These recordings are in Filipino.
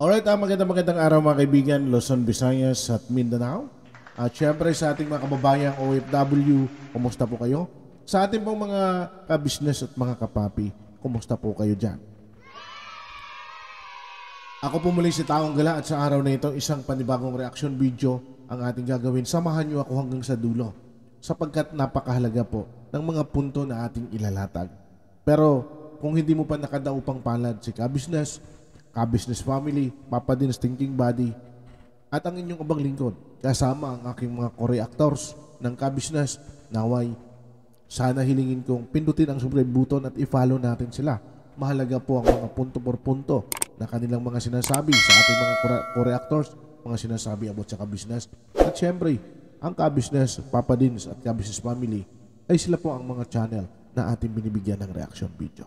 Alright, ah, magandang magandang araw mga kaibigan, Luzon, Visayas at Mindanao. At syempre sa ating mga kababayang OFW, kumusta po kayo? Sa ating pong mga ka-business at mga kapapi, kumusta po kayo dyan? Ako po muli si Taong Gala at sa araw na ito, isang panibagong reaction video ang ating gagawin. Samahan niyo ako hanggang sa dulo sapagkat napakahalaga po ng mga punto na ating ilalatag. Pero kung hindi mo pa nakadaupang palad si kabisnes, ka-Business Family, Papa Dins Thinking Body, at ang inyong abang lingkod kasama ang aking mga co-reactors ng Ka-Business naway. Sana hilingin kong pindutin ang subscribe button at i-follow natin sila. Mahalaga po ang mga punto por punto na kanilang mga sinasabi sa ating mga co-reactors, mga sinasabi about sa Ka-Business. At syempre, ang Ka-Business, Papa Dins at Ka-Business Family ay sila po ang mga channel na ating binibigyan ng reaction video.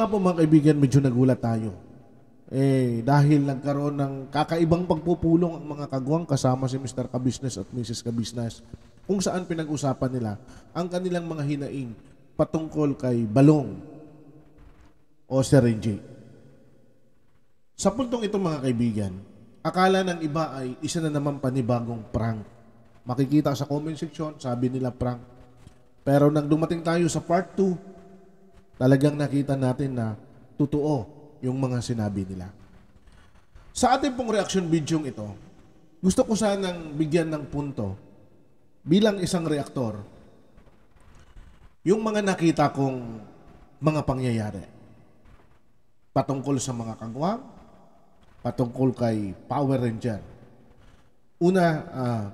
nga po mga kaibigan, medyo nagulat tayo. Eh, dahil nagkaroon ng kakaibang pagpupulong ang mga kagwang kasama si Mr. Kabisnes at Mrs. Kabisnes kung saan pinag-usapan nila ang kanilang mga hinaing patungkol kay balong o serinji. Sa puntong ito mga kaibigan, akala ng iba ay isa na naman panibagong prank. Makikita sa comment section, sabi nila prank. Pero nang dumating tayo sa part 2, talagang nakita natin na totoo yung mga sinabi nila. Sa ating pong reaction video ito, gusto ko sanang bigyan ng punto bilang isang reaktor yung mga nakita kong mga pangyayari patungkol sa mga kangwang, patungkol kay Power Ranger. Una, uh,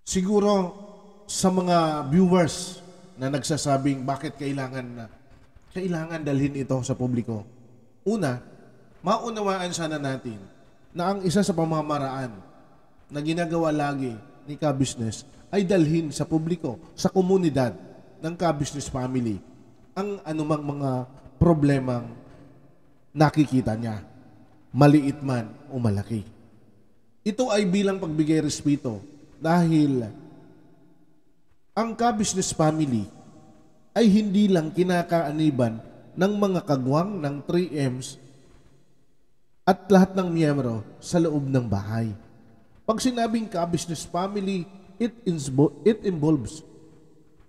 siguro sa mga viewers na nagsasabing bakit kailangan na kailangan dalhin ito sa publiko. Una, maunawaan sana natin na ang isa sa pamamaraan na ginagawa lagi ni ka ay dalhin sa publiko, sa komunidad ng ka family ang anumang mga problemang nakikita niya, maliit man o malaki. Ito ay bilang pagbigay respeto dahil ang ka-business family ay hindi lang kinakaaniban ng mga kagwang ng 3Ms at lahat ng miyembro sa loob ng bahay. Pag sinabing ka-business family, it, it involves.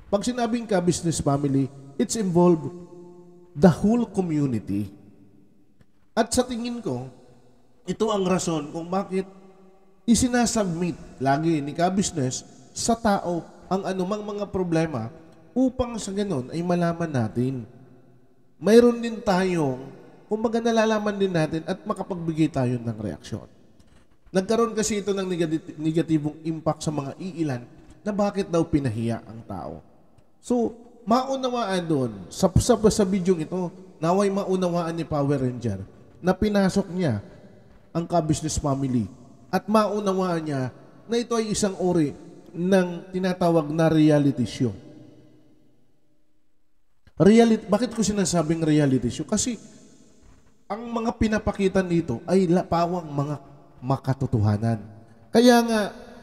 Pag sinabing ka-business family, it's involved the whole community. At sa tingin ko, ito ang rason kung bakit isinasubmit lagi ni ka-business sa tao ang anumang mga problema upang sa ganun ay malaman natin. Mayroon din tayong, kumbaga nalalaman din natin at makapagbigay tayo ng reaksyon. Nagkaroon kasi ito ng negatibong impact sa mga iilan na bakit daw pinahiya ang tao. So, maunawaan doon, sa, sa, sa video ito, naway maunawaan ni Power Ranger na pinasok niya ang ka-business family at maunawaan niya na ito ay isang uri ng tinatawag na reality show. Reality, bakit ko sinasabing reality show? Kasi ang mga pinapakita nito ay lapawang mga makatotohanan. Kaya nga,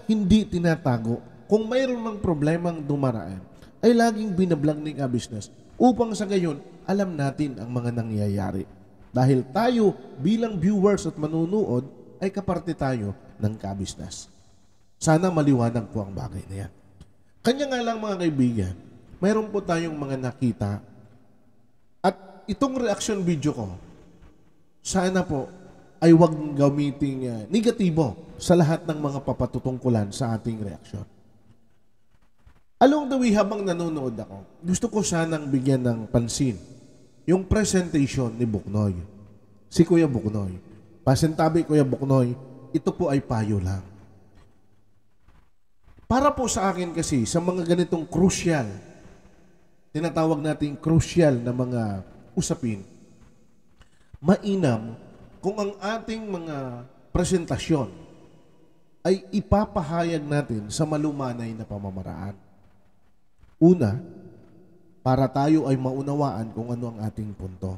hindi tinatago. Kung mayroon ng problemang dumaraan, ay laging binablog ng business upang sa gayon, alam natin ang mga nangyayari. Dahil tayo bilang viewers at manunood ay kaparte tayo ng kabisnes. Sana maliwanag po ang bagay na yan. Kanya nga lang mga kaibigan, mayroon po tayong mga nakita at itong reaction video ko, sana po ay wag gamiting uh, ah, negatibo sa lahat ng mga papatutungkulan sa ating reaction. Along the way, habang nanonood ako, gusto ko sanang bigyan ng pansin yung presentation ni Buknoy. Si Kuya Buknoy. Pasintabi Kuya Buknoy, ito po ay payo lang. Para po sa akin kasi, sa mga ganitong crucial, tinatawag natin crucial na mga usapin, mainam kung ang ating mga presentasyon ay ipapahayag natin sa malumanay na pamamaraan. Una, para tayo ay maunawaan kung ano ang ating punto.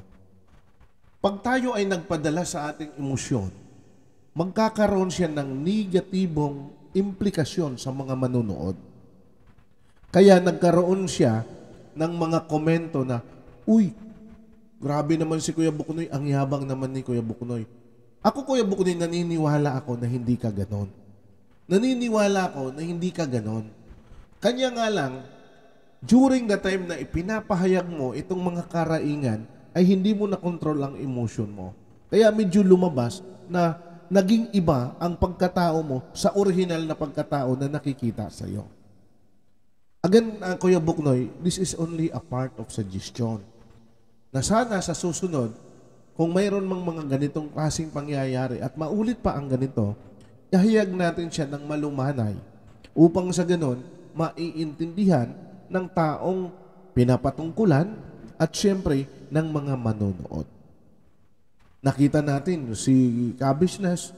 Pag tayo ay nagpadala sa ating emosyon, magkakaroon siya ng negatibong implikasyon sa mga manunood. Kaya nagkaroon siya ng mga komento na, Uy, grabe naman si Kuya Buknoy, ang yabang naman ni Kuya Buknoy. Ako Kuya Buknoy, naniniwala ako na hindi ka ganon. Naniniwala ako na hindi ka ganon. Kanya nga lang, during the time na ipinapahayag mo itong mga karaingan, ay hindi mo na control ang emotion mo. Kaya medyo lumabas na naging iba ang pagkatao mo sa original na pagkatao na nakikita sa iyo. Again, uh, Kuya Buknoy, this is only a part of suggestion. Na sana sa susunod, kung mayroon mang mga ganitong klaseng pangyayari at maulit pa ang ganito, ihayag natin siya ng malumanay upang sa ganon maiintindihan ng taong pinapatungkulan at siyempre ng mga manonood. Nakita natin si Cabishness,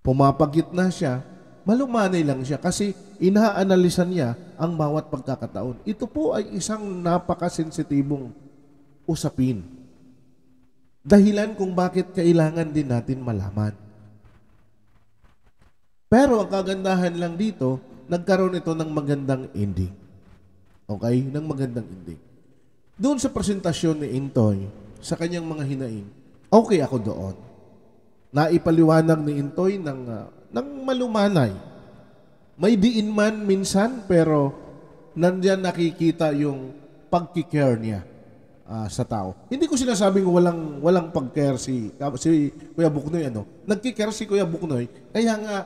pumapagit na siya, malumanay lang siya kasi inaanalisa niya ang bawat pagkakataon. Ito po ay isang napakasensitibong usapin. Dahilan kung bakit kailangan din natin malaman. Pero ang kagandahan lang dito, nagkaroon ito ng magandang ending. Okay? Ng magandang ending. Doon sa presentasyon ni Intoy, sa kanyang mga hinain, okay ako doon. Naipaliwanag ni Intoy ng, uh, ng malumanay. May diin man minsan pero nandiyan nakikita yung pagkikare niya uh, sa tao. Hindi ko sinasabing walang walang pagkare si ah, si Kuya Buknoy ano. Nagkikare si Kuya Buknoy kaya nga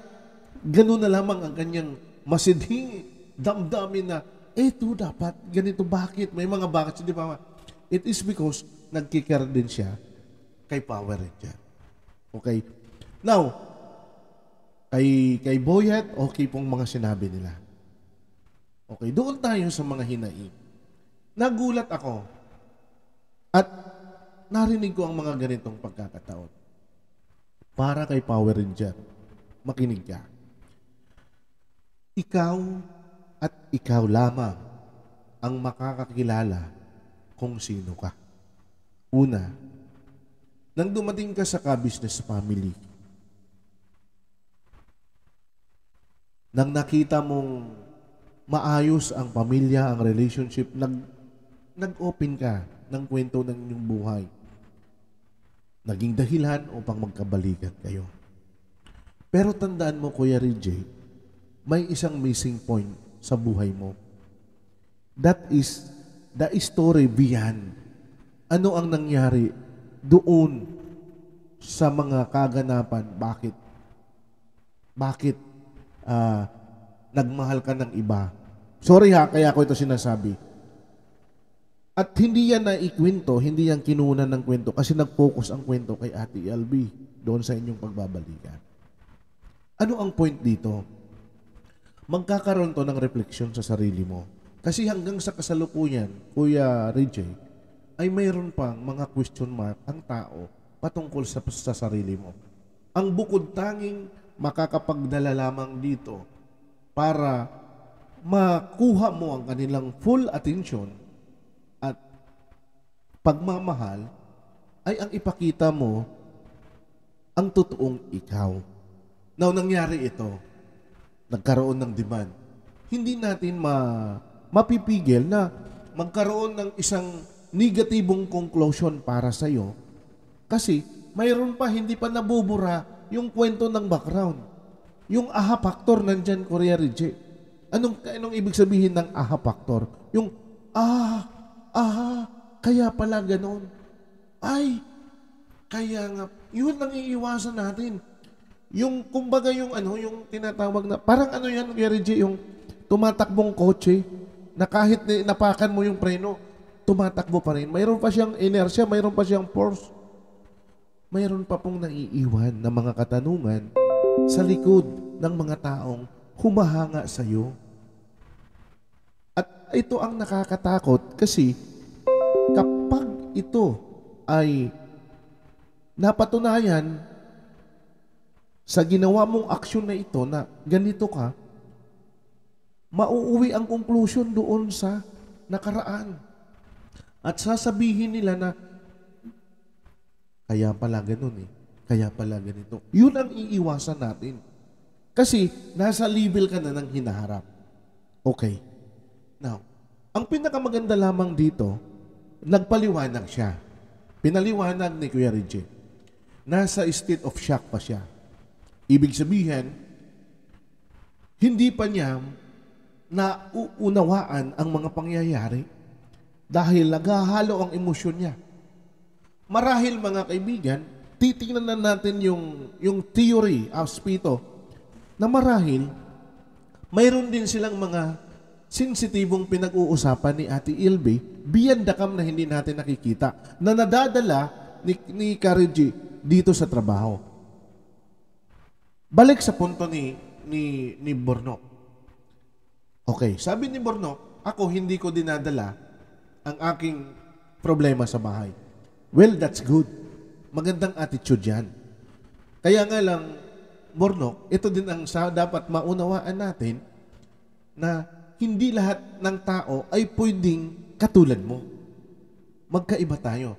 ganoon na lamang ang kanyang masidhing damdamin na eh ito dapat ganito bakit may mga bakit Di ba? it is because nagkikare din siya kay Power Ranger. Okay? Now, kay, kay Boyet, okay pong mga sinabi nila. Okay, doon tayo sa mga hinaing. Nagulat ako at narinig ko ang mga ganitong pagkakataon. Para kay Power Ranger, makinig ka. Ikaw at ikaw lamang ang makakakilala kung sino ka. Una, nang dumating ka sa ka-business family, nang nakita mong maayos ang pamilya, ang relationship, nag, nag-open ka ng kwento ng inyong buhay. Naging dahilan upang magkabalikan kayo. Pero tandaan mo, Kuya RJ, may isang missing point sa buhay mo. That is the story behind ano ang nangyari doon sa mga kaganapan? Bakit? Bakit uh, nagmahal ka ng iba? Sorry ha, kaya ko ito sinasabi. At hindi yan ikwento, hindi yan kinunan ng kwento kasi nag-focus ang kwento kay Ate LB doon sa inyong pagbabalikan. Ano ang point dito? Magkakaroon to ng refleksyon sa sarili mo. Kasi hanggang sa kasalukuyan, Kuya Rijay, ay mayroon pang mga question mark ang tao patungkol sa, sa sarili mo. Ang bukod tanging makakapagdala lamang dito para makuha mo ang kanilang full attention at pagmamahal ay ang ipakita mo ang totoong ikaw. Now, nangyari ito. Nagkaroon ng demand. Hindi natin ma mapipigil na magkaroon ng isang negatibong conclusion para sa sa'yo kasi mayroon pa hindi pa nabubura yung kwento ng background. Yung aha factor nandyan, Korea Rije. Anong, anong ibig sabihin ng aha factor? Yung, ah, ah, kaya pala ganoon. Ay, kaya nga, yun ang iiwasan natin. Yung, kumbaga yung ano, yung tinatawag na, parang ano yan, Korea Rije, yung tumatakbong kotse na kahit napakan mo yung preno, tumatakbo pa rin. Mayroon pa siyang inertia, mayroon pa siyang force. Mayroon pa pong naiiwan na mga katanungan sa likod ng mga taong humahanga sa iyo. At ito ang nakakatakot kasi kapag ito ay napatunayan sa ginawa mong aksyon na ito na ganito ka, mauuwi ang konklusyon doon sa nakaraan. At sasabihin nila na, kaya pala ganun eh. Kaya pala ganito. Yun ang iiwasan natin. Kasi nasa level ka na ng hinaharap. Okay. Now, ang pinakamaganda lamang dito, nagpaliwanag siya. Pinaliwanag ni Kuya Reggie. Nasa state of shock pa siya. Ibig sabihin, hindi pa niya nauunawaan ang mga pangyayari. Dahil naghahalo ang emosyon niya. Marahil mga kaibigan, titingnan na natin yung, yung theory of Spito na marahil mayroon din silang mga sensitibong pinag-uusapan ni Ate Ilby beyond na hindi natin nakikita na nadadala ni, ni Kariji dito sa trabaho. Balik sa punto ni, ni, ni Bornok. Okay, sabi ni Borno, ako hindi ko dinadala ang aking problema sa bahay. Well, that's good. Magandang attitude yan. Kaya nga lang, Mornok, ito din ang sa dapat maunawaan natin na hindi lahat ng tao ay pwedeng katulad mo. Magkaiba tayo.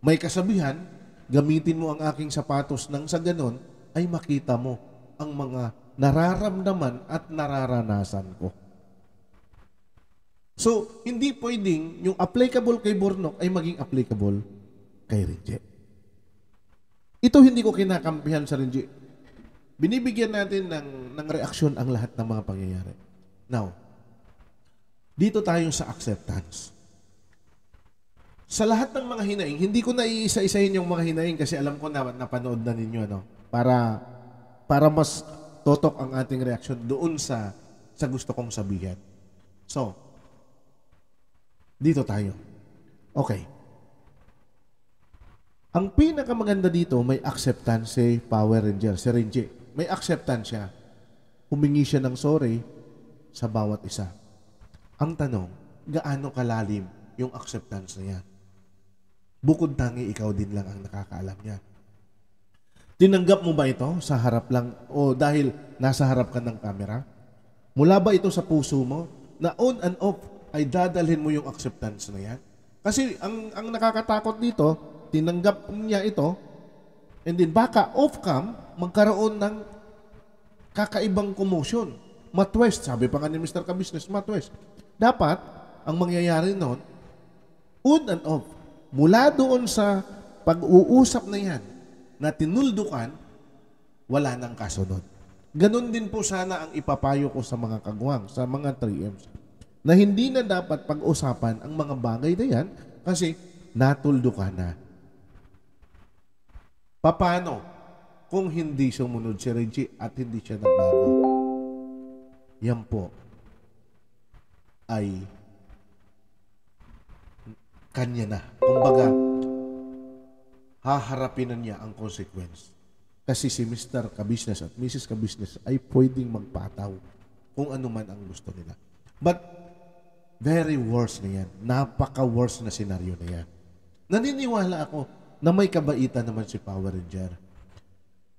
May kasabihan, gamitin mo ang aking sapatos nang sa ganon ay makita mo ang mga nararamdaman at nararanasan ko. So, hindi pwedeng yung applicable kay Burnok ay maging applicable kay Rinje. Ito hindi ko kinakampihan sa Rinje. Binibigyan natin ng, ng reaksyon ang lahat ng mga pangyayari. Now, dito tayo sa acceptance. Sa lahat ng mga hinaing, hindi ko naiisa-isahin yung mga hinaing kasi alam ko na napanood na ninyo, no? Para, para mas totok ang ating reaksyon doon sa, sa gusto kong sabihin. So, dito tayo. Okay. Ang pinakamaganda dito, may acceptance si Power Ranger, si Renji. May acceptance siya. Humingi siya ng sorry sa bawat isa. Ang tanong, gaano kalalim yung acceptance niya? Bukod tangi, ikaw din lang ang nakakaalam niya. Tinanggap mo ba ito sa harap lang o dahil nasa harap ka ng camera? Mula ba ito sa puso mo na on and off ay dadalhin mo yung acceptance na yan. Kasi ang, ang nakakatakot dito, tinanggap niya ito, and then baka off-cam, magkaroon ng kakaibang commotion. Matwest, sabi pa nga ni Mr. Kabisnes, matwest. Dapat, ang mangyayari noon, on and off, mula doon sa pag-uusap na yan, na tinuldukan, wala nang kasunod. Ganon din po sana ang ipapayo ko sa mga kagwang, sa mga 3Ms na hindi na dapat pag-usapan ang mga bagay na yan kasi natuldo ka na. Paano kung hindi sumunod si Reggie at hindi siya nagbago? Yan po ay kanya na. Kumbaga, haharapin na niya ang consequence. Kasi si Mr. Kabisnes at Mrs. Kabisnes ay pwedeng magpataw kung ano man ang gusto nila. But Very worse na yan. napaka worse na senaryo na yan. Naniniwala ako na may kabaitan naman si Power Ranger.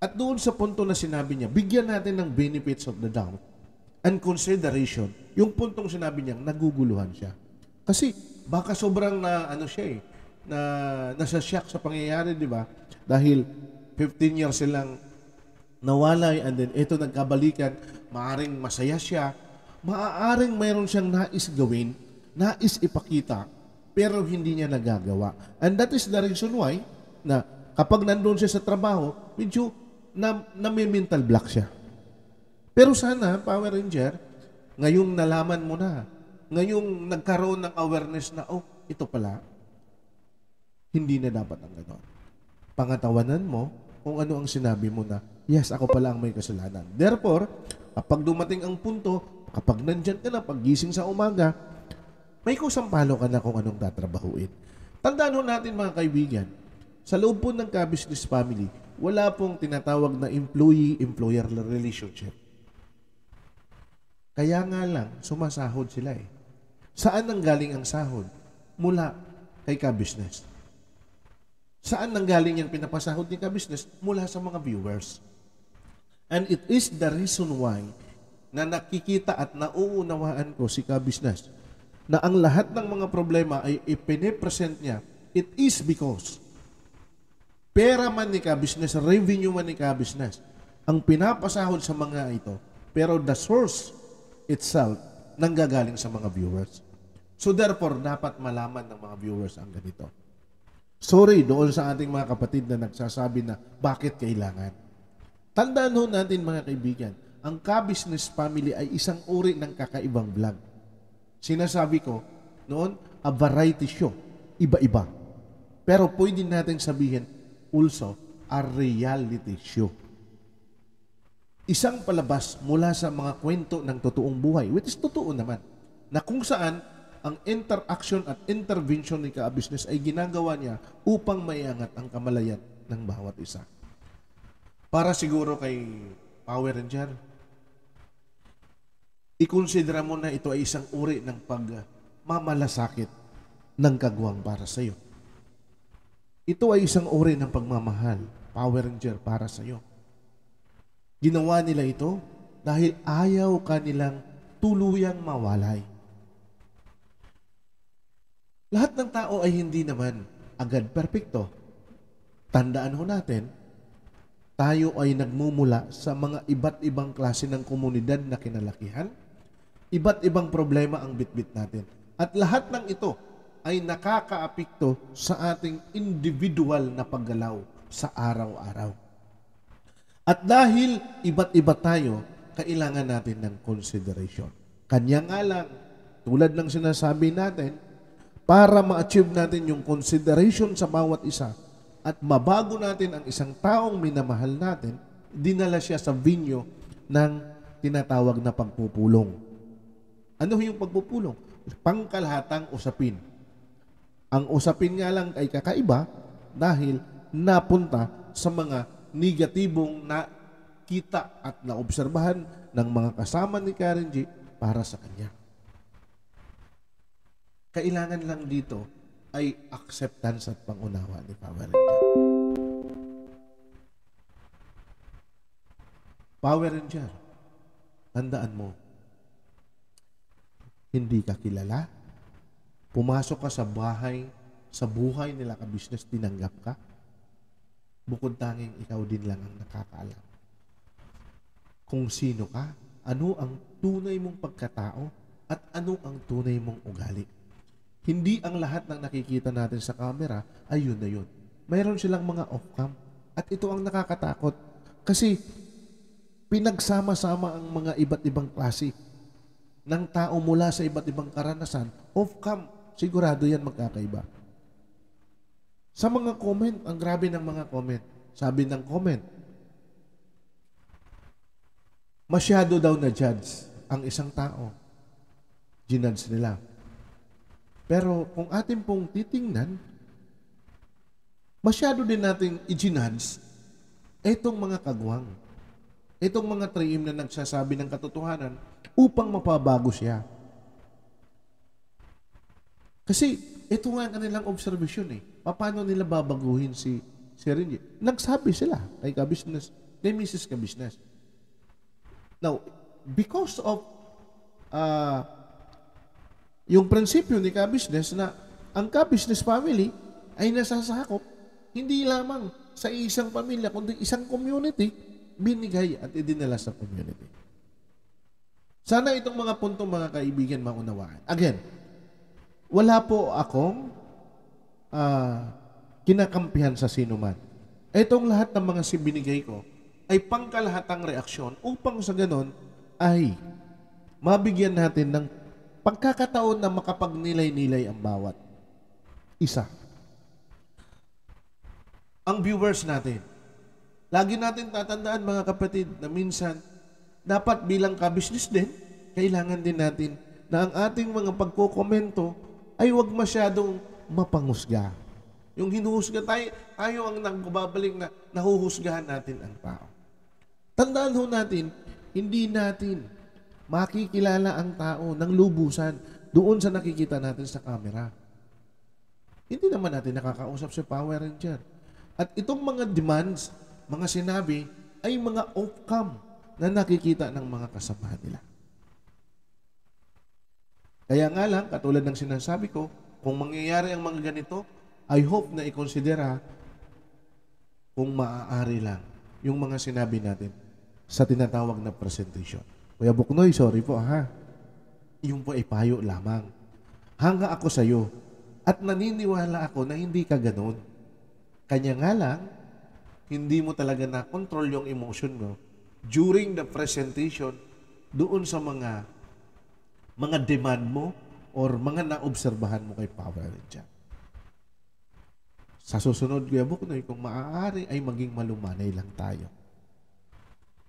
At doon sa punto na sinabi niya, bigyan natin ng benefits of the doubt and consideration yung puntong sinabi niya, naguguluhan siya. Kasi baka sobrang na ano siya eh, na nasa shock sa pangyayari, di ba? Dahil 15 years silang nawalay and then ito nagkabalikan, maaring masaya siya, maaaring mayroon siyang nais gawin, nais ipakita, pero hindi niya nagagawa. And that is the reason why na kapag nandoon siya sa trabaho, medyo na, na may mental block siya. Pero sana, Power Ranger, ngayong nalaman mo na, ngayong nagkaroon ng awareness na, oh, ito pala, hindi na dapat ang gano'n. Pangatawanan mo kung ano ang sinabi mo na, yes, ako pala ang may kasalanan. Therefore, kapag dumating ang punto Kapag nandyan ka na, paggising sa umaga, may kusampalo ka na kung anong tatrabahuin. Tandaan ho natin mga kaibigan, sa loob po ng ka-business family, wala pong tinatawag na employee-employer relationship. Kaya nga lang, sumasahod sila eh. Saan nang galing ang sahod? Mula kay ka-business. Saan nang galing yung pinapasahod ni ka-business? Mula sa mga viewers. And it is the reason why na nakikita at nauunawaan ko si Kabisnes na ang lahat ng mga problema ay ipinipresent niya, it is because pera man ni Kabisnes, revenue man ni Kabisnes, ang pinapasahod sa mga ito, pero the source itself nanggagaling sa mga viewers. So therefore, dapat malaman ng mga viewers ang ganito. Sorry doon sa ating mga kapatid na nagsasabi na bakit kailangan. Tandaan ho natin mga kaibigan, ang Ka-Business Family ay isang uri ng kakaibang vlog. Sinasabi ko, noon, a variety show. Iba-iba. Pero pwede natin sabihin, also, a reality show. Isang palabas mula sa mga kwento ng totoong buhay, which is totoo naman, na kung saan ang interaction at intervention ni ka-business ay ginagawa niya upang mayangat ang kamalayan ng bawat isa. Para siguro kay Power Ranger, ikonsidera mo na ito ay isang uri ng pagmamalasakit ng kagawang para sa iyo. Ito ay isang uri ng pagmamahal, Power Ranger para sa iyo. Ginawa nila ito dahil ayaw kanilang tuluyang mawalay. Lahat ng tao ay hindi naman agad perpekto. Tandaan ho natin, tayo ay nagmumula sa mga iba't ibang klase ng komunidad na kinalakihan, Iba't ibang problema ang bitbit natin. At lahat ng ito ay nakakaapikto sa ating individual na paggalaw sa araw-araw. At dahil iba't iba tayo, kailangan natin ng consideration. Kanya nga lang, tulad ng sinasabi natin, para ma-achieve natin yung consideration sa bawat isa at mabago natin ang isang taong minamahal natin, dinala siya sa vinyo ng tinatawag na pagpupulong ano yung pagpupulong? Pangkalhatang usapin. Ang usapin nga lang ay kakaiba dahil napunta sa mga negatibong nakita at naobserbahan ng mga kasama ni Karen G para sa kanya. Kailangan lang dito ay acceptance at pangunawa ni Power Ranger. Power Ranger, tandaan mo, hindi ka kilala? Pumasok ka sa bahay, sa buhay nila ka business, tinanggap ka? Bukod tanging ikaw din lang ang nakakaalam. Kung sino ka, ano ang tunay mong pagkatao at ano ang tunay mong ugali. Hindi ang lahat ng nakikita natin sa camera ay yun na yun. Mayroon silang mga off-cam at ito ang nakakatakot kasi pinagsama-sama ang mga iba't ibang klase ng tao mula sa iba't ibang karanasan, of come, sigurado yan magkakaiba. Sa mga comment, ang grabe ng mga comment. Sabi ng comment, masyado daw na judge ang isang tao. Ginudge nila. Pero kung atin pong titingnan, masyado din nating i-ginudge itong mga kagwang itong mga 3M na nagsasabi ng katotohanan upang mapabago siya. Kasi ito nga ang kanilang observation eh. Paano nila babaguhin si si Renji? Nagsabi sila kay ka-business, kay Mrs. Ka-business. Now, because of uh, yung prinsipyo ni ka na ang ka family ay nasasakop hindi lamang sa isang pamilya kundi isang community binigay at idinala sa community. Sana itong mga punto mga kaibigan maunawaan. Again, wala po akong uh, kinakampihan sa sino man. Itong lahat ng mga binigay ko ay pangkalahatang reaksyon upang sa ganon ay mabigyan natin ng pagkakataon na makapagnilay-nilay ang bawat isa. Ang viewers natin, Lagi natin tatandaan mga kapatid na minsan dapat bilang kabisnes din, kailangan din natin na ang ating mga pagkokomento ay huwag masyadong mapangusga. Yung hinuhusga tayo, tayo ang nagbabalik na nahuhusgahan natin ang tao. Tandaan ho natin, hindi natin makikilala ang tao ng lubusan doon sa nakikita natin sa camera. Hindi naman natin nakakausap si Power Ranger. At itong mga demands mga sinabi ay mga outcome na nakikita ng mga kasamahan nila. Kaya nga lang, katulad ng sinasabi ko, kung mangyayari ang mga ganito, I hope na ikonsidera kung maaari lang yung mga sinabi natin sa tinatawag na presentation. Kuya Buknoy, sorry po ha. Yung po ay payo lamang. Hanga ako sa iyo at naniniwala ako na hindi ka ganun. Kanya nga lang, hindi mo talaga na control yung emotion mo during the presentation doon sa mga mga demand mo or mga naobserbahan mo kay Power Ranger. Sa susunod, Kuya Buknoy, kung maaari ay maging malumanay lang tayo.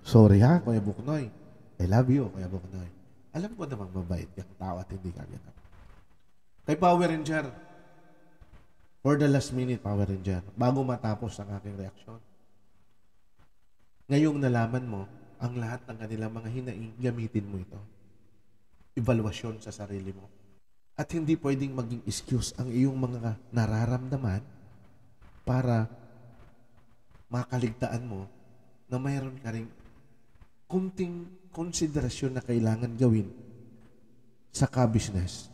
Sorry ha, Kuya Buknoy. I love you, Kuya Buknoy. Alam ko namang mabait kang tao at hindi ka ganap. Kay Power Ranger, for the last minute, Power Ranger, bago matapos ang aking reaksyon, Ngayong nalaman mo ang lahat ng kanilang mga hinaing, gamitin mo ito. Evaluasyon sa sarili mo. At hindi pwedeng maging excuse ang iyong mga nararamdaman para makaligtaan mo na mayroon ka rin kunting konsiderasyon na kailangan gawin sa ka-business.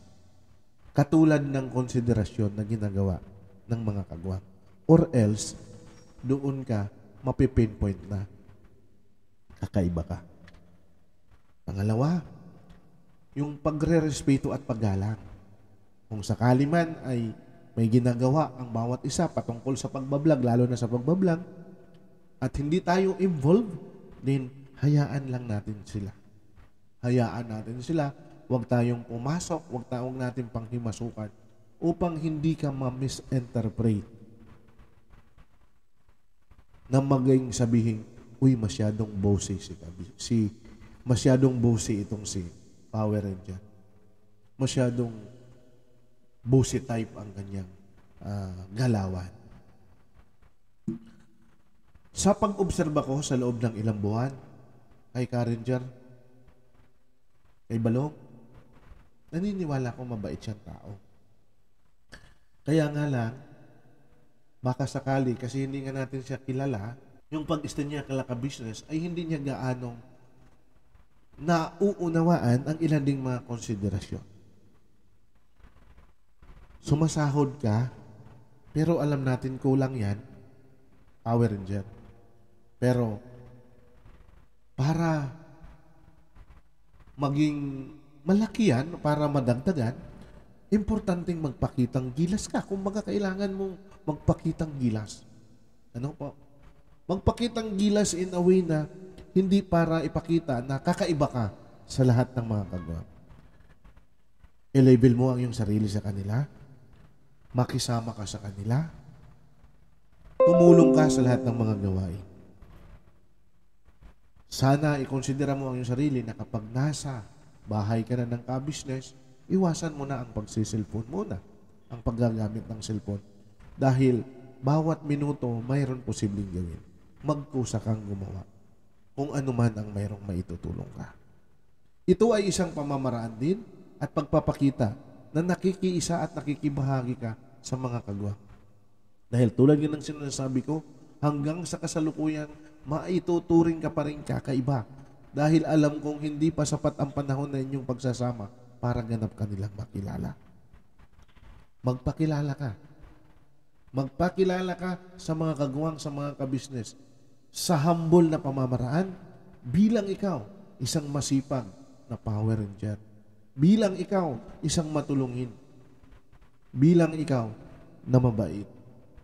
Katulad ng konsiderasyon na ginagawa ng mga kagwa. Or else, doon ka mapipinpoint na Kakaiba ka. Pangalawa, yung pagre-respeto at paggalang. Kung sakali man ay may ginagawa ang bawat isa patungkol sa pagbablog, lalo na sa pagbablog, at hindi tayo involved, then hayaan lang natin sila. Hayaan natin sila, huwag tayong pumasok, huwag tayong natin panghimasukan upang hindi ka ma-misinterpret na maging sabihin, uy, masyadong bossy si, si masyadong bossy itong si Power Ranger. Masyadong bossy type ang kanyang uh, galawan. Sa pag-obserba ko sa loob ng ilang buwan, kay Karinger, kay Balong, naniniwala ko mabait siyang tao. Kaya nga lang, baka sakali, kasi hindi nga natin siya kilala, yung pag-stay niya kalaka-business ay hindi niya gaanong nauunawaan ang ilan ding mga konsiderasyon. Sumasahod ka, pero alam natin kulang yan, Power Ranger. Pero, para maging malaki yan, para madagdagan, importanteng magpakitang gilas ka. Kung kailangan mong magpakitang gilas. Ano po? Magpakitang gilas in a way na hindi para ipakita na kakaiba ka sa lahat ng mga kagwa. I-label mo ang iyong sarili sa kanila. Makisama ka sa kanila. Tumulong ka sa lahat ng mga gawain. Sana ikonsidera mo ang iyong sarili na kapag nasa bahay ka na ng ka-business, iwasan mo na ang pagsiselfon muna, ang paggagamit ng cellphone. Dahil bawat minuto mayroon posibleng gawin magkusa kang gumawa kung ano man ang mayroong maitutulong ka. Ito ay isang pamamaraan din at pagpapakita na nakikiisa at nakikibahagi ka sa mga kalwa. Dahil tulad yun ang sinasabi ko, hanggang sa kasalukuyan, maituturing ka pa rin kakaiba. Dahil alam kong hindi pa sapat ang panahon na inyong pagsasama para ganap ka nilang makilala. Magpakilala ka. Magpakilala ka sa mga kagawang, sa mga kabisnes, sa humble na pamamaraan bilang ikaw, isang masipag na Power Ranger. Bilang ikaw, isang matulungin. Bilang ikaw, na mabait,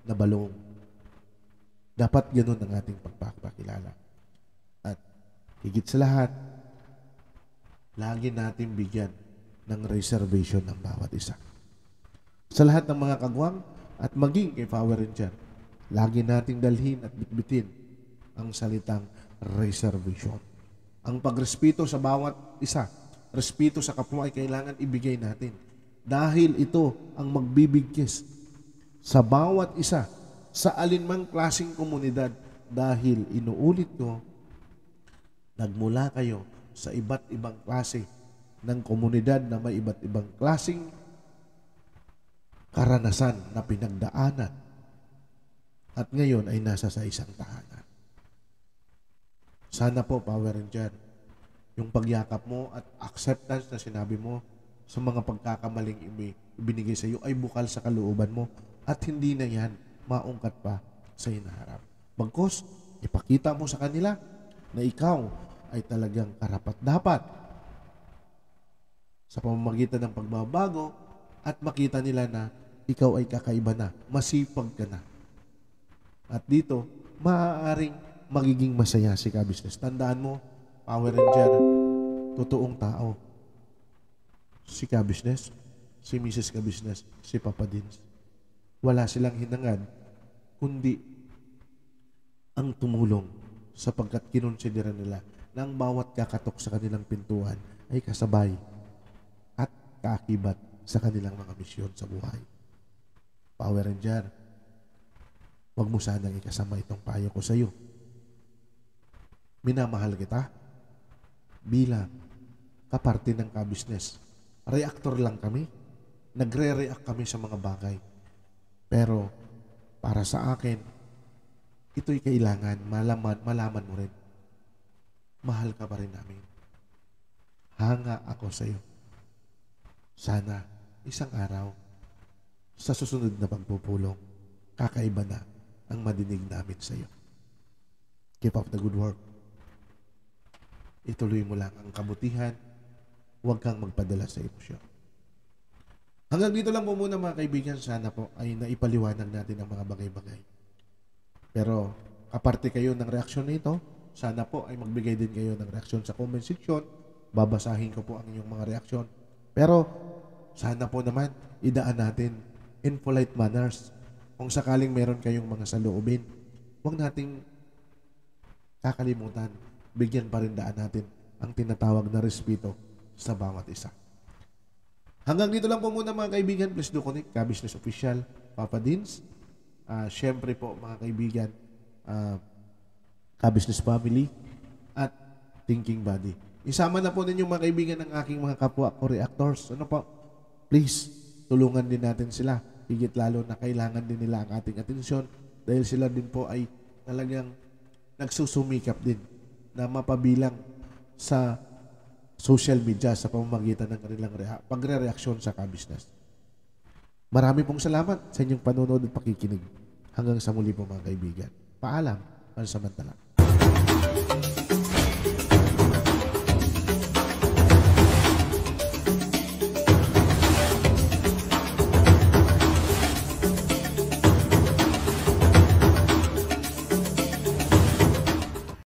na balong. Dapat ganun ang ating pagpapakilala. At higit sa lahat, lagi natin bigyan ng reservation ng bawat isa. Sa lahat ng mga kagwang at maging kay Power Ranger, lagi nating dalhin at bitbitin ang salitang reservation. Ang pagrespeto sa bawat isa, respeto sa kapwa ay kailangan ibigay natin. Dahil ito ang magbibigkis sa bawat isa sa alinmang klasing komunidad dahil inuulit ko nagmula kayo sa iba't ibang klase ng komunidad na may iba't ibang klasing karanasan na pinagdaanan at ngayon ay nasa sa isang tahanan. Sana po, Power Ranger, yung pagyakap mo at acceptance na sinabi mo sa mga pagkakamaling ibinigay sa iyo ay bukal sa kalooban mo at hindi na yan maungkat pa sa hinaharap. Bagkos, ipakita mo sa kanila na ikaw ay talagang karapat-dapat sa pamamagitan ng pagbabago at makita nila na ikaw ay kakaiba na, masipag ka na. At dito, maaaring magiging masaya si Kabisnes. Tandaan mo, Power Ranger, totoong tao. Si Kabisnes, si Mrs. Kabisnes, si Papa Dins. Wala silang hinangad, kundi ang tumulong sapagkat kinonsidera nila na ang bawat kakatok sa kanilang pintuan ay kasabay at kaakibat sa kanilang mga misyon sa buhay. Power Ranger, Huwag mo sanang ikasama itong payo ko sa iyo minamahal kita bilang kaparte ng ka-business. Reactor lang kami. Nagre-react kami sa mga bagay. Pero para sa akin, ito'y kailangan malaman, malaman mo rin. Mahal ka pa rin namin. Hanga ako sa iyo. Sana isang araw, sa susunod na pagpupulong, kakaiba na ang madinig namin sa iyo. Keep up the good work. Ituloy mo lang ang kabutihan. Huwag kang magpadala sa emosyon. Hanggang dito lang po muna mga kaibigan. Sana po ay naipaliwanag natin ang mga bagay-bagay. Pero aparte kayo ng reaksyon nito, sana po ay magbigay din kayo ng reaksyon sa comment section. Babasahin ko po ang inyong mga reaksyon. Pero sana po naman idaan natin in polite manners. Kung sakaling meron kayong mga saloobin, huwag nating kakalimutan bigyan pa rin daan natin ang tinatawag na respeto sa bawat isa. Hanggang dito lang po muna mga kaibigan. Please do connect ka business official, Papa Dins. Uh, ah, Siyempre po mga kaibigan, uh, ka business family at thinking body. Isama na po ninyo mga kaibigan ng aking mga kapwa ko reactors. Ano po? Please, tulungan din natin sila. Higit lalo na kailangan din nila ang ating atensyon dahil sila din po ay talagang nagsusumikap din na mapabilang sa social media sa pamamagitan ng kanilang reha- pagre-reaksyon sa kabisnes. Marami pong salamat sa inyong panonood at pakikinig. Hanggang sa muli po mga kaibigan. Paalam, pansamantala.